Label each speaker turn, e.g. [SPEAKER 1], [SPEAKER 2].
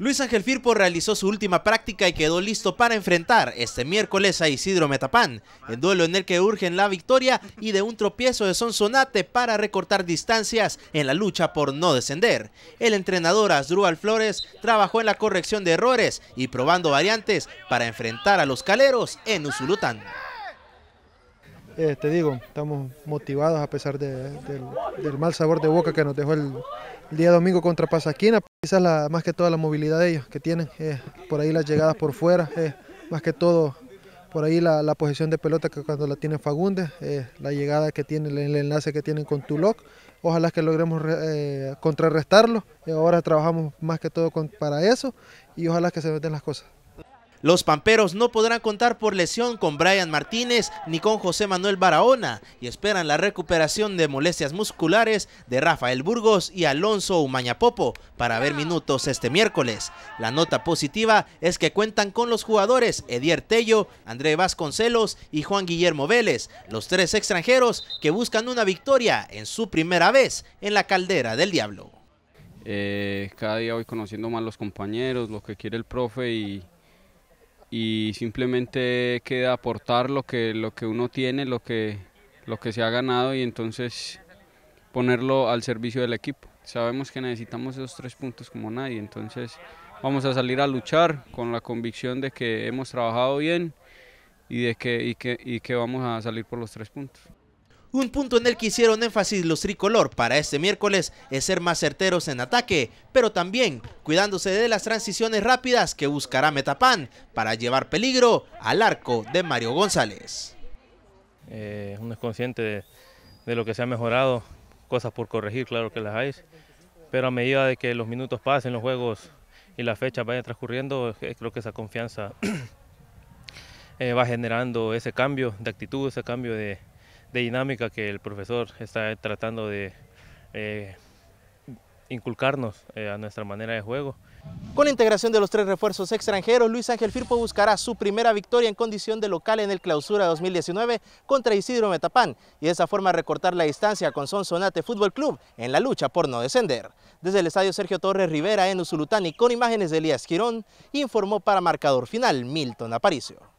[SPEAKER 1] Luis Ángel Firpo realizó su última práctica y quedó listo para enfrentar este miércoles a Isidro Metapán, el duelo en el que urgen la victoria y de un tropiezo de Sonsonate para recortar distancias en la lucha por no descender. El entrenador Asdrúbal Flores trabajó en la corrección de errores y probando variantes para enfrentar a los caleros en Usulután.
[SPEAKER 2] Eh, te digo, estamos motivados a pesar del, mal sabor de boca que nos dejó el, día domingo contra Pasaquina. Quizás la, más que toda la movilidad de ellos que tienen, eh, por ahí las llegadas por fuera, eh, más que todo por ahí la, posición de pelota que cuando la tiene Fagundes, la llegada que tiene, el, enlace que tienen con Tuloc. Ojalá que logremos contrarrestarlo. ahora trabajamos más que todo para eso y ojalá que se meten las cosas.
[SPEAKER 1] Los Pamperos no podrán contar por lesión con Brian Martínez ni con José Manuel Barahona y esperan la recuperación de molestias musculares de Rafael Burgos y Alonso Umañapopo para ver minutos este miércoles. La nota positiva es que cuentan con los jugadores Edier Tello, André Vasconcelos y Juan Guillermo Vélez, los tres extranjeros que buscan una victoria en su primera vez en la Caldera del Diablo.
[SPEAKER 3] Eh, cada día voy conociendo más los compañeros, lo que quiere el profe y y simplemente queda aportar lo que, lo que uno tiene, lo que, lo que se ha ganado y entonces ponerlo al servicio del equipo. Sabemos que necesitamos esos tres puntos como nadie, entonces vamos a salir a luchar con la convicción de que hemos trabajado bien y de que, y que, y que vamos a salir por los tres puntos.
[SPEAKER 1] Un punto en el que hicieron énfasis los tricolor para este miércoles es ser más certeros en ataque, pero también cuidándose de las transiciones rápidas que buscará Metapan para llevar peligro al arco de Mario González. Eh, uno es consciente de, lo que se ha mejorado,
[SPEAKER 4] cosas por corregir, claro que las hay, pero a medida de que los minutos pasen, los juegos y las fechas vayan transcurriendo, eh, creo que esa confianza eh, va generando ese cambio de actitud, ese cambio de, de dinámica que el profesor está tratando de eh, inculcarnos eh, a nuestra manera de juego.
[SPEAKER 1] Con la integración de los tres refuerzos extranjeros, Luis Ángel Firpo buscará su primera victoria en condición de local en el clausura 2019 contra Isidro Metapán y de esa forma recortar la distancia con Sonsonate Fútbol Club en la lucha por no descender. Desde el estadio Sergio Torres Rivera en Usulután y con imágenes de Elías Girón, informó para marcador final Milton Aparicio.